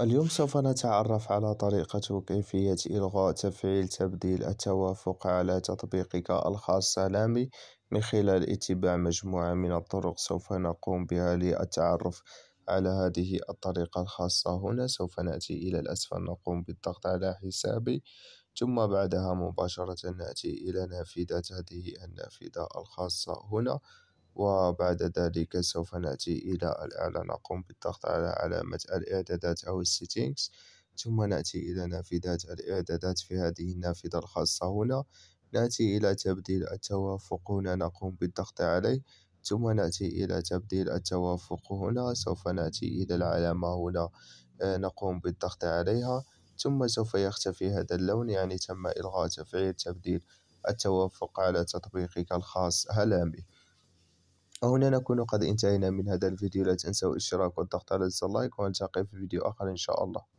اليوم سوف نتعرف على طريقة وكيفية إلغاء تفعيل تبديل التوافق على تطبيقك الخاص سلامي من خلال اتباع مجموعة من الطرق سوف نقوم بها للتعرف على هذه الطريقة الخاصة هنا سوف نأتي إلى الأسفل نقوم بالضغط على حسابي ثم بعدها مباشرة نأتي إلى نافذة هذه النافذة الخاصة هنا. وبعد ذلك سوف نأتي إلى الأعلى نقوم بالضغط على علامة الإعدادات أو السيتينجز ثم نأتي إلى نافذة الإعدادات في هذه النافذة الخاصة هنا نأتي إلى تبديل التوافق هنا نقوم بالضغط عليه ثم نأتي إلى تبديل التوافق هنا سوف نأتي إلى العلامة هنا آه، نقوم بالضغط عليها ثم سوف يختفي هذا اللون يعني تم إلغاء تفعيل تبديل التوافق على تطبيقك الخاص هلامي وهنا نكون قد انتهينا من هذا الفيديو لا تنسوا الاشتراك والضغط على زر اللايك ونلتقي في فيديو آخر إن شاء الله